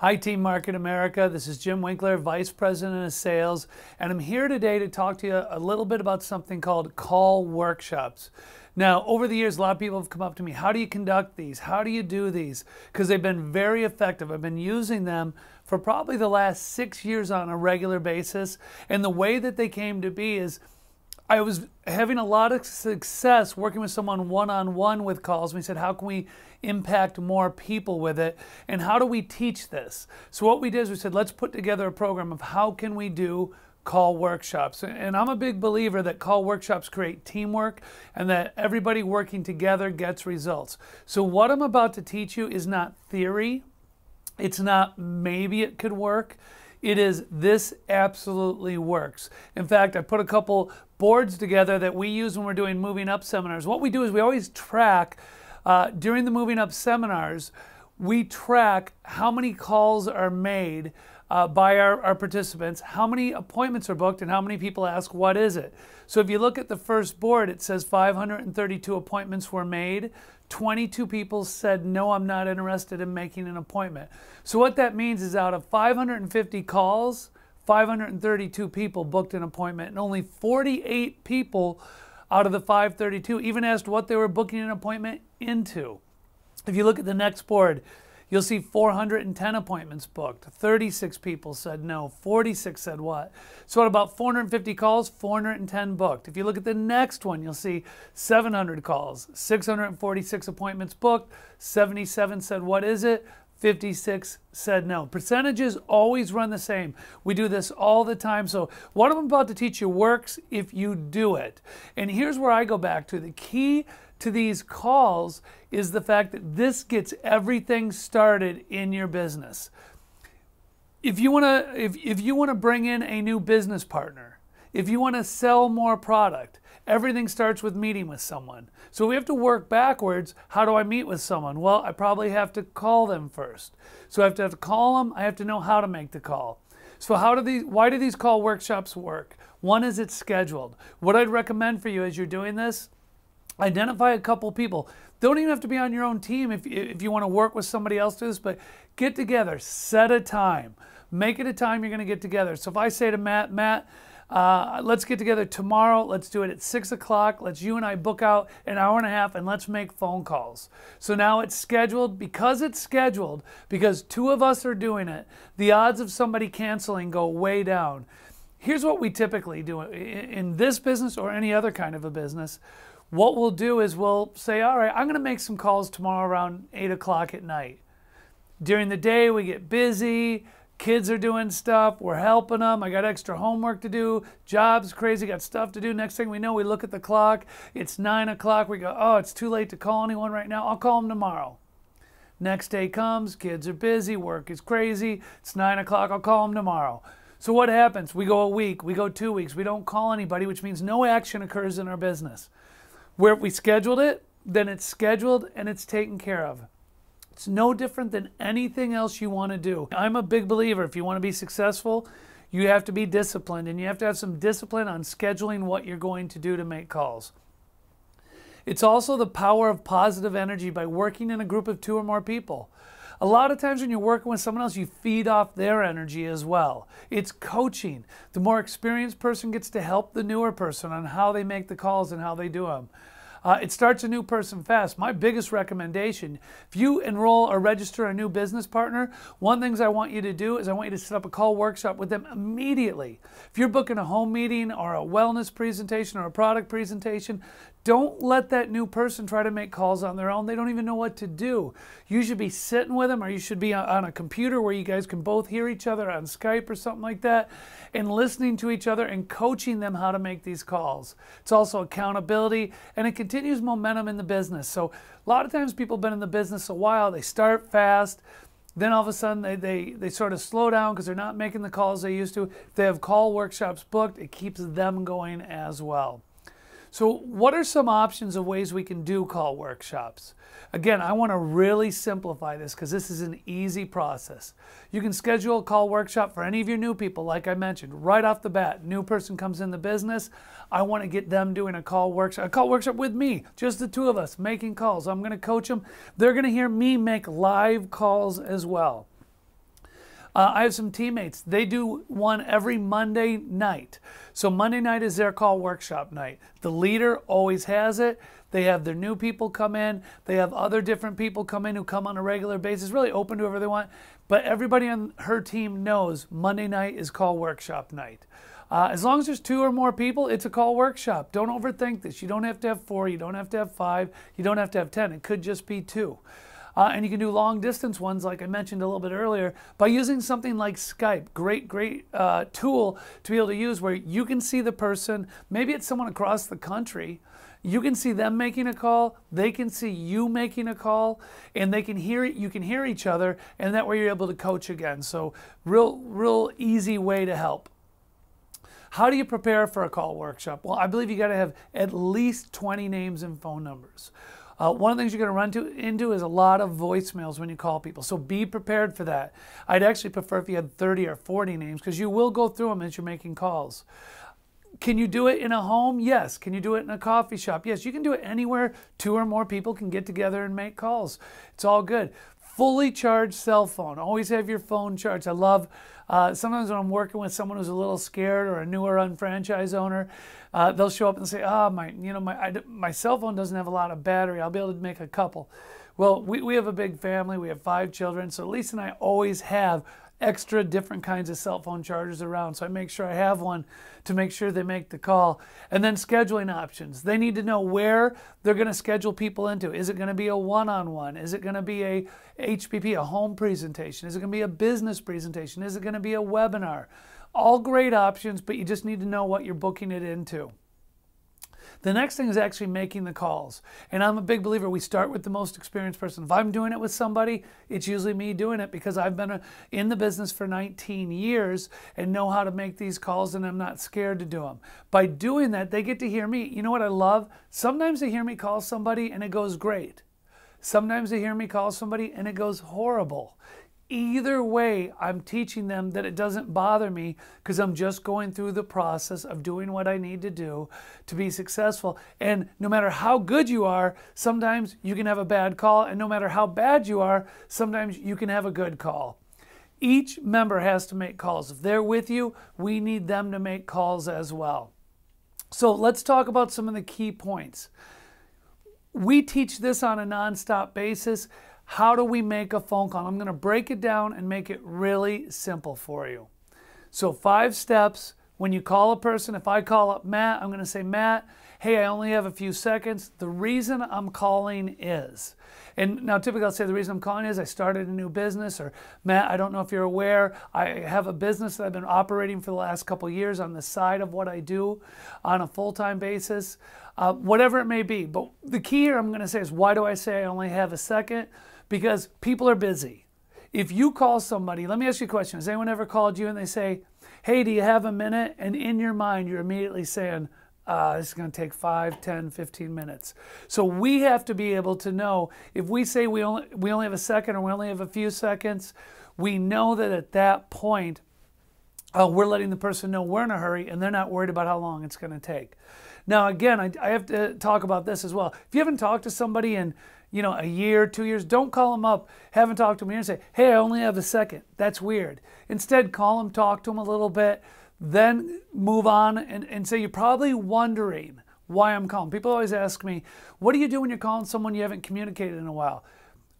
Hi, Team Market America. This is Jim Winkler, Vice President of Sales, and I'm here today to talk to you a little bit about something called call workshops. Now, over the years, a lot of people have come up to me, how do you conduct these? How do you do these? Because they've been very effective. I've been using them for probably the last six years on a regular basis. And the way that they came to be is I was having a lot of success working with someone one on one with calls. We said, How can we impact more people with it? And how do we teach this? So, what we did is we said, Let's put together a program of how can we do call workshops. And I'm a big believer that call workshops create teamwork and that everybody working together gets results. So, what I'm about to teach you is not theory, it's not maybe it could work it is this absolutely works. In fact, I put a couple boards together that we use when we're doing moving up seminars. What we do is we always track uh, during the moving up seminars, we track how many calls are made uh, by our, our participants how many appointments are booked and how many people ask, What is it? So if you look at the first board, it says 532 appointments were made. 22 people said, No, I'm not interested in making an appointment. So what that means is out of 550 calls, 532 people booked an appointment, and only 48 people out of the 532 even asked what they were booking an appointment into. If you look at the next board, You'll see 410 appointments booked. 36 people said no. 46 said what? So at about 450 calls, 410 booked. If you look at the next one, you'll see 700 calls, 646 appointments booked. 77 said what is it? 56 said no. Percentages always run the same. We do this all the time. So, what I'm about to teach you works if you do it. And here's where I go back to the key to these calls is the fact that this gets everything started in your business. If you want to if, if you want to bring in a new business partner, if you want to sell more product, everything starts with meeting with someone. So we have to work backwards. How do I meet with someone? Well, I probably have to call them first. So I have to have to call them. I have to know how to make the call. So how do these why do these call workshops work? One is it's scheduled. What I'd recommend for you as you're doing this identify a couple people don't even have to be on your own team if, if you want to work with somebody else to this but get together set a time make it a time you're going to get together so if i say to matt matt uh, let's get together tomorrow. Let's do it at six o'clock. Let's you and I book out an hour and a half and let's make phone calls. So now it's scheduled. Because it's scheduled, because two of us are doing it, the odds of somebody canceling go way down here's what we typically do in this business or any other kind of a business. What we'll do is we'll say, all right, I'm going to make some calls tomorrow around 8 o'clock at night. During the day, we get busy. Kids are doing stuff. We're helping them. I got extra homework to do. Job's crazy. Got stuff to do. Next thing we know, we look at the clock. It's 9 o'clock. We go, oh, it's too late to call anyone right now. I'll call them tomorrow. Next day comes, kids are busy, work is crazy. It's nine o'clock, I'll call them tomorrow. So what happens? We go a week, we go two weeks, we don't call anybody, which means no action occurs in our business. Where we scheduled it, then it's scheduled and it's taken care of. It's no different than anything else you want to do. I'm a big believer if you want to be successful, you have to be disciplined and you have to have some discipline on scheduling what you're going to do to make calls. It's also the power of positive energy by working in a group of two or more people. A lot of times when you're working with someone else, you feed off their energy as well. It's coaching. The more experienced person gets to help the newer person on how they make the calls and how they do them. Uh, it starts a new person fast. My biggest recommendation if you enroll or register a new business partner, one things I want you to do is I want you to set up a call workshop with them immediately. If you're booking a home meeting or a wellness presentation or a product presentation, don't let that new person try to make calls on their own. They don't even know what to do. You should be sitting with them, or you should be on a computer where you guys can both hear each other on Skype or something like that, and listening to each other and coaching them how to make these calls. It's also accountability and it continues momentum in the business. So, a lot of times people have been in the business a while, they start fast, then all of a sudden they, they, they sort of slow down because they're not making the calls they used to. If they have call workshops booked, it keeps them going as well. So, what are some options of ways we can do call workshops? Again, I want to really simplify this because this is an easy process. You can schedule a call workshop for any of your new people, like I mentioned, right off the bat. New person comes in the business, I want to get them doing a call workshop, a call workshop with me, just the two of us making calls. I'm going to coach them. They're going to hear me make live calls as well. Uh, I have some teammates. They do one every Monday night. So Monday night is their call workshop night. The leader always has it. They have their new people come in. They have other different people come in who come on a regular basis, really open to whoever they want. But everybody on her team knows Monday night is call workshop night. Uh, as long as there's two or more people, it's a call workshop. Don't overthink this. You don't have to have four. You don't have to have five. You don't have to have 10. It could just be two. Uh, and you can do long distance ones, like I mentioned a little bit earlier, by using something like Skype. Great, great uh, tool to be able to use where you can see the person. Maybe it's someone across the country. You can see them making a call, they can see you making a call, and they can hear You can hear each other, and that way you're able to coach again. So, real, real easy way to help. How do you prepare for a call workshop? Well, I believe you got to have at least 20 names and phone numbers. Uh, one of the things you're going to run into is a lot of voicemails when you call people. So be prepared for that. I'd actually prefer if you had 30 or 40 names because you will go through them as you're making calls. Can you do it in a home? Yes. Can you do it in a coffee shop? Yes. You can do it anywhere two or more people can get together and make calls. It's all good fully charged cell phone. Always have your phone charged. I love uh, sometimes when I'm working with someone who's a little scared or a newer unfranchised owner, uh, they'll show up and say, "Ah, oh, my you know my I, my cell phone doesn't have a lot of battery. I'll be able to make a couple." Well, we, we have a big family. We have five children, so Lisa and I always have extra different kinds of cell phone chargers around. So I make sure I have one to make sure they make the call. And then scheduling options. They need to know where they're going to schedule people into. Is it going to be a one on one? Is it going to be a HPP, a home presentation? Is it going to be a business presentation? Is it going to be a webinar? All great options, but you just need to know what you're booking it into. The next thing is actually making the calls. And I'm a big believer we start with the most experienced person. If I'm doing it with somebody, it's usually me doing it because I've been uh, in the business for 19 years and know how to make these calls and I'm not scared to do them. By doing that, they get to hear me. You know what I love? Sometimes they hear me call somebody and it goes great. Sometimes they hear me call somebody and it goes horrible. Either way, I'm teaching them that it doesn't bother me because I'm just going through the process of doing what I need to do to be successful. And no matter how good you are, sometimes you can have a bad call. And no matter how bad you are, sometimes you can have a good call. Each member has to make calls. If they're with you, we need them to make calls as well. So let's talk about some of the key points. We teach this on a nonstop basis how do we make a phone call? I'm going to break it down and make it really simple for you. So, five steps when you call a person. If I call up Matt, I'm going to say, Matt, hey, I only have a few seconds. The reason I'm calling is, and now typically I'll say the reason I'm calling is I started a new business, or Matt, I don't know if you're aware, I have a business that I've been operating for the last couple years on the side of what I do on a full time basis, uh, whatever it may be. But the key here I'm going to say is, why do I say I only have a second? because people are busy. If you call somebody, let me ask you a question. Has anyone ever called you and they say, Hey, do you have a minute? And in your mind, you're immediately saying, uh, this is going to take 5, 10, 15 minutes. So we have to be able to know if we say we only, we only have a second or we only have a few seconds, we know that at that point Oh, we're letting the person know we're in a hurry and they're not worried about how long it's going to take. Now, again, I, I, have to talk about this as well. If you haven't talked to somebody in, you know, a year, two years, don't call them up, haven't talked to them, here and say, hey, I only have a second. That's weird. Instead, call them, talk to them a little bit, then move on and, and say, you're probably wondering why I'm calling. People always ask me, what do you do when you're calling someone you haven't communicated in a while?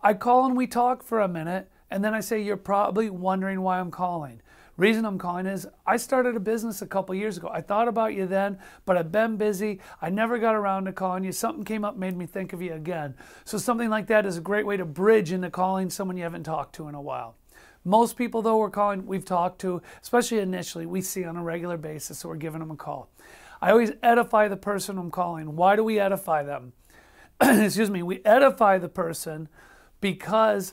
I call and we talk for a minute, and then I say, you're probably wondering why I'm calling. Reason I'm calling is I started a business a couple years ago. I thought about you then, but I've been busy. I never got around to calling you. Something came up, made me think of you again. So something like that is a great way to bridge into calling someone you haven't talked to in a while. Most people, though, we're calling, we've talked to, especially initially, we see on a regular basis, so we're giving them a call. I always edify the person I'm calling. Why do we edify them? Excuse me, we edify the person because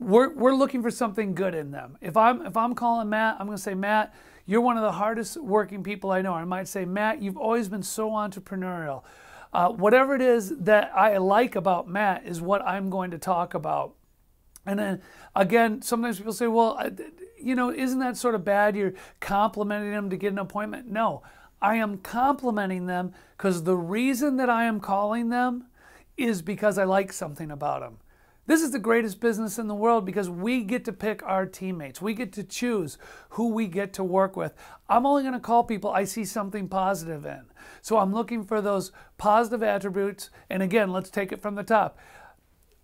we're, we're looking for something good in them. If I'm, if I'm calling Matt, I'm going to say, Matt, you're one of the hardest working people I know. I might say, Matt, you've always been so entrepreneurial. Uh, whatever it is that I like about Matt is what I'm going to talk about. And then again, sometimes people say, well, you know, isn't that sort of bad? You're complimenting them to get an appointment. No, I am complimenting them because the reason that I am calling them is because I like something about them. This is the greatest business in the world because we get to pick our teammates. We get to choose who we get to work with. I'm only going to call people I see something positive in. So I'm looking for those positive attributes. And again, let's take it from the top.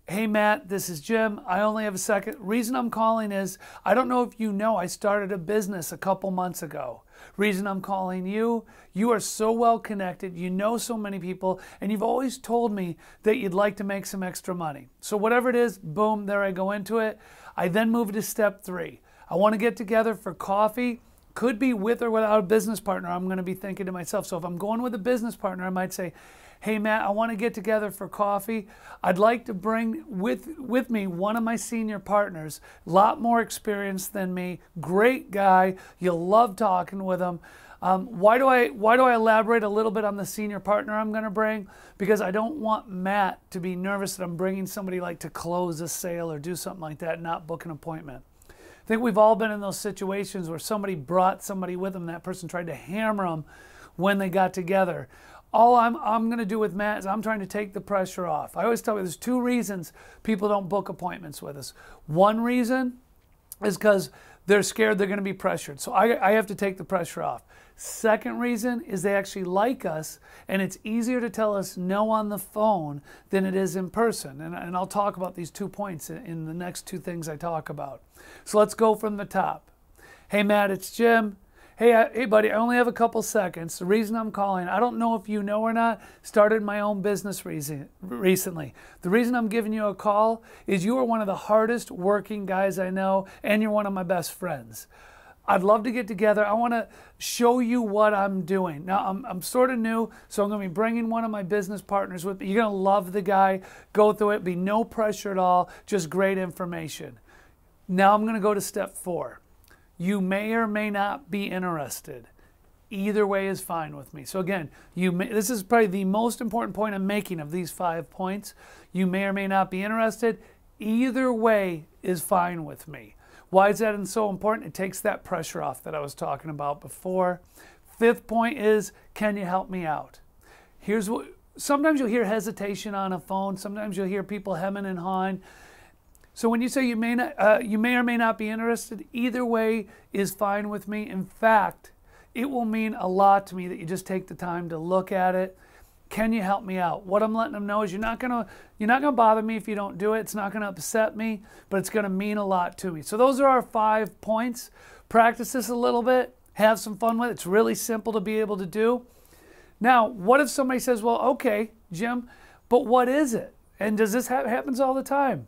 Hey Matt, this is Jim. I only have a second. Reason I'm calling is I don't know if you know I started a business a couple months ago. Reason I'm calling you, you are so well connected, you know so many people, and you've always told me that you'd like to make some extra money. So, whatever it is, boom, there I go into it. I then move to step three. I want to get together for coffee could be with or without a business partner, I'm going to be thinking to myself. So if I'm going with a business partner, I might say, hey Matt, I want to get together for coffee. I'd like to bring with with me one of my senior partners, a lot more experience than me, great guy. You'll love talking with him. Um, why do I why do I elaborate a little bit on the senior partner I'm going to bring? Because I don't want Matt to be nervous that I'm bringing somebody like to close a sale or do something like that, not book an appointment. I think we've all been in those situations where somebody brought somebody with them, that person tried to hammer them when they got together all I'm, I'm going to do with Matt is I'm trying to take the pressure off. I always tell you there's two reasons people don't book appointments with us. One reason is because they're scared they're going to be pressured. So I, I have to take the pressure off. Second reason is they actually like us, and it's easier to tell us no on the phone than it is in person. And, and I'll talk about these two points in, in the next two things I talk about. So let's go from the top. Hey, Matt, it's Jim hey, I, uh, hey, buddy, I only have a couple seconds. The reason I'm calling, I don't know if you know or not, started my own business reason, recently. The reason I'm giving you a call is you are one of the hardest working guys I know, and you're one of my best friends. I'd love to get together. I want to show you what I'm doing. Now, I'm, I'm sort of new, so I'm going to be bringing one of my business partners with me. You're going to love the guy. Go through it. Be no pressure at all. Just great information. Now I'm going to go to step four you may or may not be interested. Either way is fine with me. So again, you may, this is probably the most important point I'm making of these five points. You may or may not be interested. Either way is fine with me. Why is that so important? It takes that pressure off that I was talking about before. Fifth point is, can you help me out? Here's what sometimes you'll hear hesitation on a phone. Sometimes you'll hear people hemming and hawing. So when you say you may not, uh, you may or may not be interested, either way is fine with me. In fact, it will mean a lot to me that you just take the time to look at it. Can you help me out? What I'm letting them know is you're not gonna you're not gonna bother me if you don't do it. It's not gonna upset me, but it's gonna mean a lot to me. So those are our five points. Practice this a little bit. Have some fun with it. It's really simple to be able to do. Now, what if somebody says, "Well, okay, Jim, but what is it?" And does this ha- happens all the time?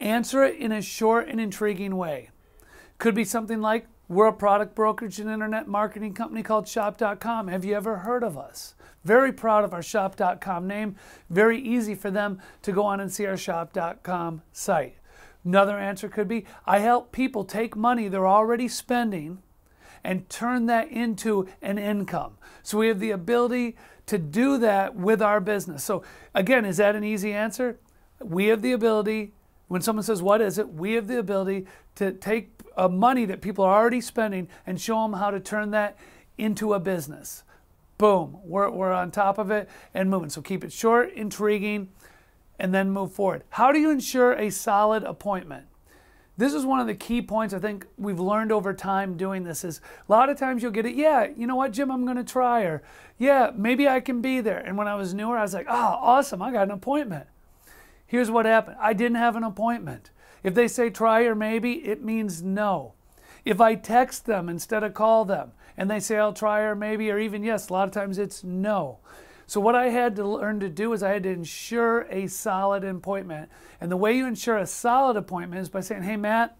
Answer it in a short and intriguing way. Could be something like, we're a product brokerage and internet marketing company called Shop.com. Have you ever heard of us? Very proud of our Shop.com name. Very easy for them to go on and see our Shop.com site. Another answer could be I help people take money they're already spending and turn that into an income. So we have the ability to do that with our business. So, again, is that an easy answer? We have the ability when someone says, What is it? We have the ability to take a money that people are already spending and show them how to turn that into a business. Boom, we're, we're on top of it and moving. So keep it short, intriguing, and then move forward. How do you ensure a solid appointment? this is one of the key points I think we've learned over time doing this is a lot of times you'll get it, yeah, you know what, Jim, I'm going to try, or yeah, maybe I can be there. And when I was newer, I was like, oh, awesome, I got an appointment. Here's what happened I didn't have an appointment. If they say try or maybe, it means no. If I text them instead of call them and they say I'll try or maybe or even yes, a lot of times it's no. So what I had to learn to do is I had to ensure a solid appointment. And the way you ensure a solid appointment is by saying, "Hey Matt,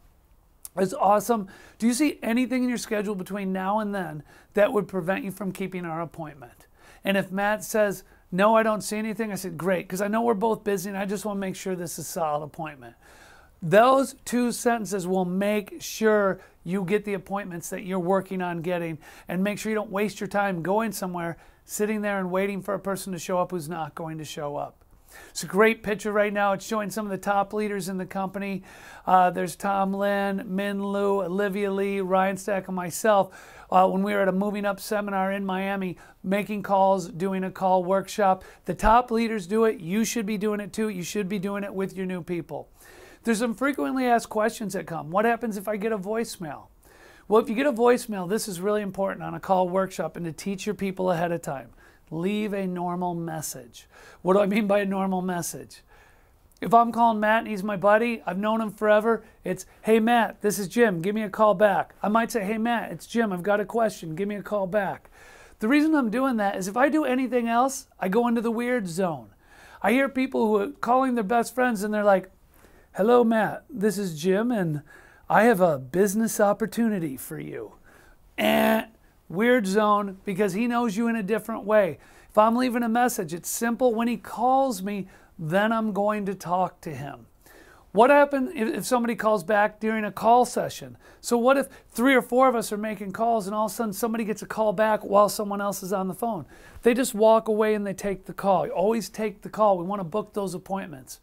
it's awesome. Do you see anything in your schedule between now and then that would prevent you from keeping our appointment?" And if Matt says, no, I don't see anything. I said, Great, because I know we're both busy and I just want to make sure this is a solid appointment. Those two sentences will make sure you get the appointments that you're working on getting and make sure you don't waste your time going somewhere, sitting there and waiting for a person to show up who's not going to show up. It's a great picture right now. It's showing some of the top leaders in the company. Uh, there's Tom Lin, Min Lu, Olivia Lee, Ryan Stack, and myself uh, when we were at a moving up seminar in Miami, making calls, doing a call workshop. The top leaders do it. You should be doing it too. You should be doing it with your new people. There's some frequently asked questions that come. What happens if I get a voicemail? Well, if you get a voicemail, this is really important on a call workshop and to teach your people ahead of time. Leave a normal message. What do I mean by a normal message? If I'm calling Matt and he's my buddy, I've known him forever, it's, hey, Matt, this is Jim, give me a call back. I might say, hey, Matt, it's Jim, I've got a question, give me a call back. The reason I'm doing that is if I do anything else, I go into the weird zone. I hear people who are calling their best friends and they're like, hello, Matt, this is Jim, and I have a business opportunity for you. And eh, weird zone because he knows you in a different way. If I'm leaving a message, it's simple. When he calls me, then I'm going to talk to him. What happens if somebody calls back during a call session? So, what if three or four of us are making calls and all of a sudden somebody gets a call back while someone else is on the phone? They just walk away and they take the call. You always take the call. We want to book those appointments.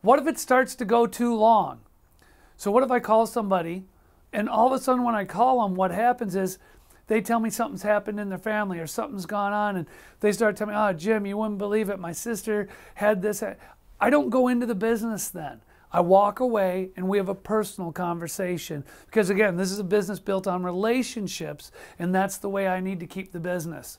What if it starts to go too long? So, what if I call somebody and all of a sudden when I call them, what happens is they tell me something's happened in their family or something's gone on and they start telling me, oh, Jim, you wouldn't believe it. My sister had this. I don't go into the business then. I walk away and we have a personal conversation because, again, this is a business built on relationships, and that's the way I need to keep the business.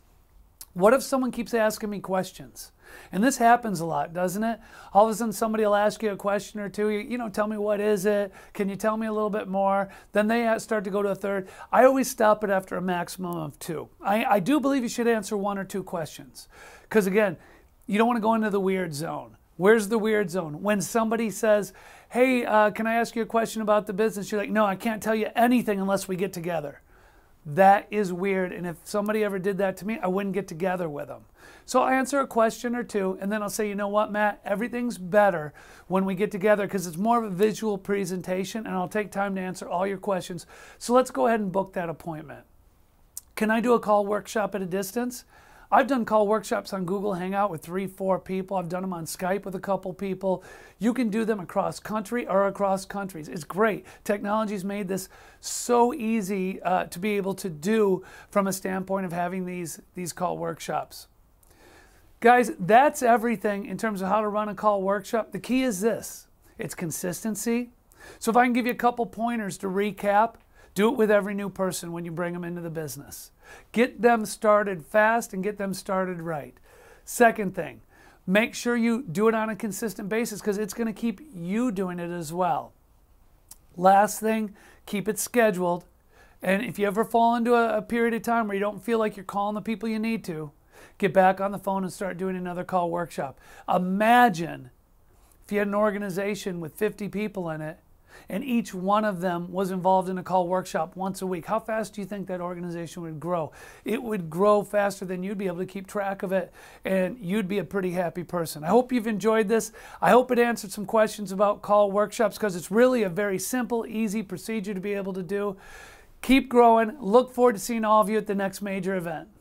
What if someone keeps asking me questions? And this happens a lot, doesn't it? All of a sudden, somebody will ask you a question or two. You, know, tell me what is it? Can you tell me a little bit more? Then they start to go to a third. I always stop it after a maximum of two. I, I do believe you should answer one or two questions. Because again, you don't want to go into the weird zone. Where's the weird zone? When somebody says, Hey, uh, can I ask you a question about the business? You're like, No, I can't tell you anything unless we get together. That is weird. And if somebody ever did that to me, I wouldn't get together with them. So I will answer a question or two, and then I'll say, you know what, Matt, everything's better when we get together because it's more of a visual presentation, and I'll take time to answer all your questions. So let's go ahead and book that appointment. Can I do a call workshop at a distance? I've done call workshops on Google Hangout with three, four people. I've done them on Skype with a couple people. You can do them across country or across countries. It's great. Technology's made this so easy uh, to be able to do from a standpoint of having these, these call workshops. Guys, that's everything in terms of how to run a call workshop. The key is this it's consistency. So, if I can give you a couple pointers to recap, do it with every new person when you bring them into the business. Get them started fast and get them started right. Second thing, make sure you do it on a consistent basis because it's going to keep you doing it as well. Last thing, keep it scheduled. And if you ever fall into a, a, period of time where you don't feel like you're calling the people you need to, get back on the phone and start doing another call workshop. Imagine if you had an organization with 50 people in it and each one of them was involved in a call workshop once a week, how fast do you think that organization would grow? It would grow faster than you'd be able to keep track of it, and you'd be a pretty happy person. I hope you've enjoyed this. I hope it answered some questions about call workshops because it's really a very simple, easy procedure to be able to do. Keep growing. Look forward to seeing all of you at the next major event.